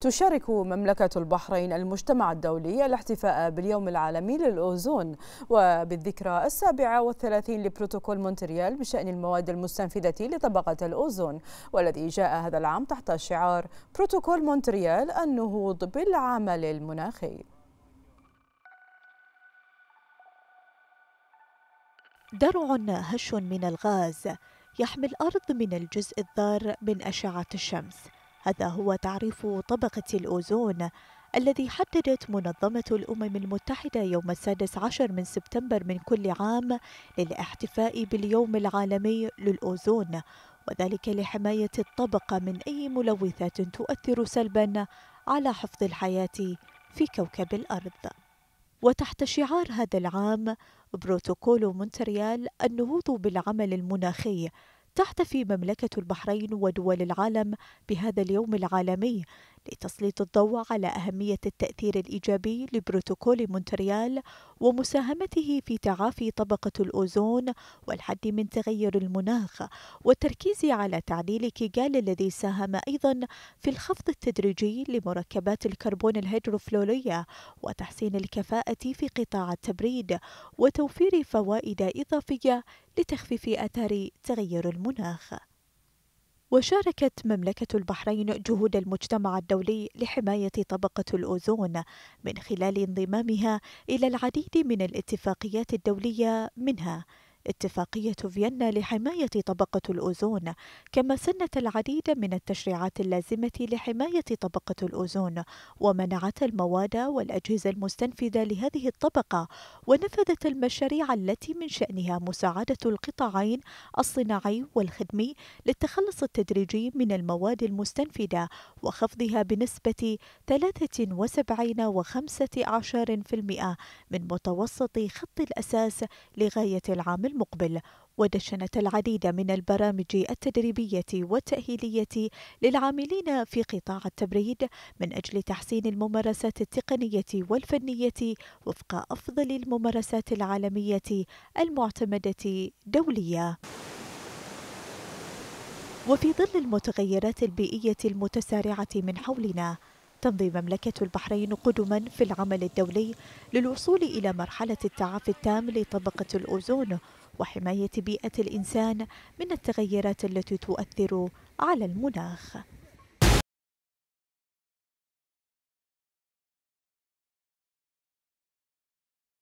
تشارك مملكة البحرين المجتمع الدولي الاحتفاء باليوم العالمي للأوزون وبالذكرى السابعة والثلاثين لبروتوكول مونتريال بشأن المواد المستنفذة لطبقة الأوزون والذي جاء هذا العام تحت شعار بروتوكول مونتريال النهوض بالعمل المناخي درع هش من الغاز يحمي الأرض من الجزء الضار من أشعة الشمس هذا هو تعريف طبقة الأوزون الذي حددت منظمة الأمم المتحدة يوم السادس عشر من سبتمبر من كل عام للاحتفاء باليوم العالمي للأوزون وذلك لحماية الطبقة من أي ملوثات تؤثر سلبا على حفظ الحياة في كوكب الأرض وتحت شعار هذا العام بروتوكول مونتريال النهوض بالعمل المناخي تحتفي مملكة البحرين ودول العالم بهذا اليوم العالمي لتسليط الضوء على أهمية التأثير الإيجابي لبروتوكول مونتريال ومساهمته في تعافي طبقة الأوزون والحد من تغير المناخ والتركيز على تعديل كيغال الذي ساهم أيضا في الخفض التدريجي لمركبات الكربون الهيدروفلورية وتحسين الكفاءة في قطاع التبريد وتوفير فوائد إضافية لتخفيف آثار تغير المناخ وشاركت مملكة البحرين جهود المجتمع الدولي لحماية طبقة الأوزون من خلال انضمامها إلى العديد من الاتفاقيات الدولية منها اتفاقية فيينا لحماية طبقة الأوزون، كما سنت العديد من التشريعات اللازمة لحماية طبقة الأوزون، ومنعت المواد والأجهزة المستنفذة لهذه الطبقة، ونفذت المشاريع التي من شأنها مساعدة القطاعين الصناعي والخدمي للتخلص التدريجي من المواد المستنفدة وخفضها بنسبة 73.5% من متوسط خط الأساس لغاية العام المقبل ودشنت العديد من البرامج التدريبية والتأهيلية للعاملين في قطاع التبريد من أجل تحسين الممارسات التقنية والفنية وفق أفضل الممارسات العالمية المعتمدة دوليا. وفي ظل المتغيرات البيئية المتسارعة من حولنا تمضي مملكة البحرين قدما في العمل الدولي للوصول إلى مرحلة التعافي التام لطبقة الأوزون وحماية بيئة الإنسان من التغيرات التي تؤثر على المناخ